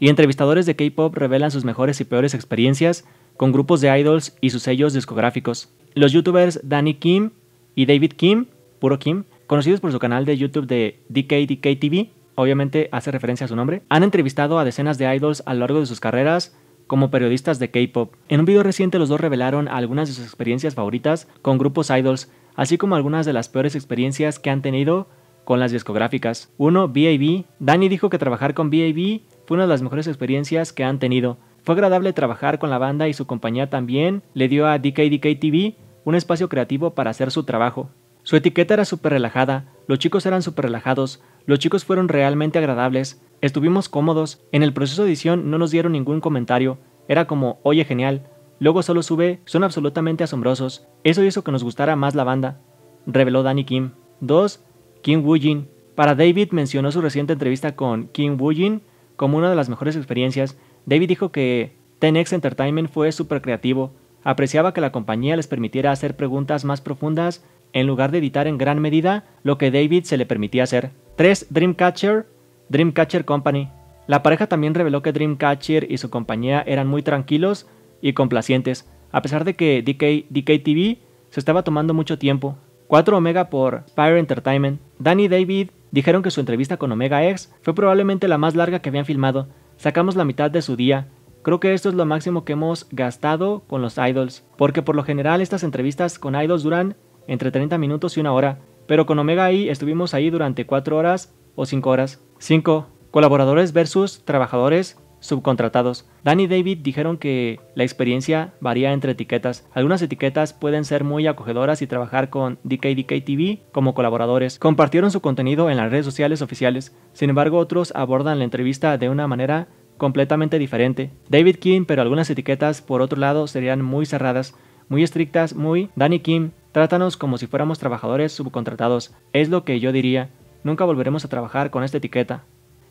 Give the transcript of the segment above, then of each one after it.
y entrevistadores de K-Pop revelan sus mejores y peores experiencias con grupos de idols y sus sellos discográficos. Los youtubers Danny Kim y David Kim, puro Kim, conocidos por su canal de YouTube de DKDKTV, obviamente hace referencia a su nombre, han entrevistado a decenas de idols a lo largo de sus carreras como periodistas de K-Pop. En un video reciente los dos revelaron algunas de sus experiencias favoritas con grupos idols, así como algunas de las peores experiencias que han tenido con las discográficas. Uno, BAB. Danny dijo que trabajar con BAB una de las mejores experiencias que han tenido. Fue agradable trabajar con la banda y su compañía también le dio a DKDKTV TV un espacio creativo para hacer su trabajo. Su etiqueta era súper relajada, los chicos eran súper relajados, los chicos fueron realmente agradables, estuvimos cómodos, en el proceso de edición no nos dieron ningún comentario, era como, oye genial, luego solo sube, son absolutamente asombrosos, eso hizo que nos gustara más la banda, reveló Danny Kim. 2. Kim Woo Jin. Para David mencionó su reciente entrevista con Kim Woo Jin, como una de las mejores experiencias, David dijo que Tenex Entertainment fue súper creativo, apreciaba que la compañía les permitiera hacer preguntas más profundas en lugar de editar en gran medida lo que David se le permitía hacer. 3. Dreamcatcher, Dreamcatcher Company. La pareja también reveló que Dreamcatcher y su compañía eran muy tranquilos y complacientes, a pesar de que DK, DKTV se estaba tomando mucho tiempo. 4 Omega por Fire Entertainment. Danny David Dijeron que su entrevista con Omega X fue probablemente la más larga que habían filmado. Sacamos la mitad de su día. Creo que esto es lo máximo que hemos gastado con los idols, porque por lo general estas entrevistas con idols duran entre 30 minutos y una hora, pero con Omega I estuvimos ahí durante 4 horas o 5 horas. 5. Colaboradores versus trabajadores subcontratados. Danny y David dijeron que la experiencia varía entre etiquetas. Algunas etiquetas pueden ser muy acogedoras y trabajar con DKDKTV como colaboradores. Compartieron su contenido en las redes sociales oficiales. Sin embargo, otros abordan la entrevista de una manera completamente diferente. David Kim, pero algunas etiquetas, por otro lado, serían muy cerradas, muy estrictas, muy Danny Kim. Trátanos como si fuéramos trabajadores subcontratados. Es lo que yo diría. Nunca volveremos a trabajar con esta etiqueta.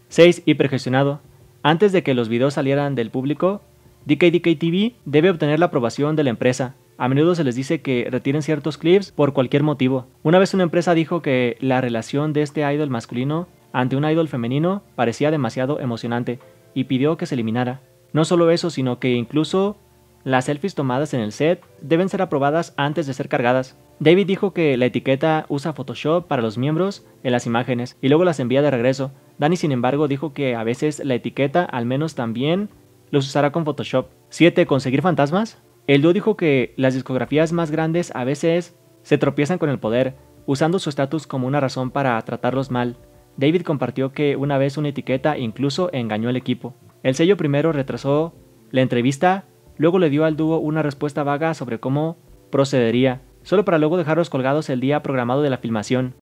6. Hipergestionado. Antes de que los videos salieran del público, DKDKTV TV debe obtener la aprobación de la empresa. A menudo se les dice que retiren ciertos clips por cualquier motivo. Una vez una empresa dijo que la relación de este idol masculino ante un idol femenino parecía demasiado emocionante y pidió que se eliminara. No solo eso, sino que incluso las selfies tomadas en el set deben ser aprobadas antes de ser cargadas. David dijo que la etiqueta usa Photoshop para los miembros en las imágenes y luego las envía de regreso, Danny, sin embargo, dijo que a veces la etiqueta, al menos también, los usará con Photoshop. 7. Conseguir fantasmas. El dúo dijo que las discografías más grandes a veces se tropiezan con el poder, usando su estatus como una razón para tratarlos mal. David compartió que una vez una etiqueta incluso engañó al equipo. El sello primero retrasó la entrevista, luego le dio al dúo una respuesta vaga sobre cómo procedería, solo para luego dejarlos colgados el día programado de la filmación.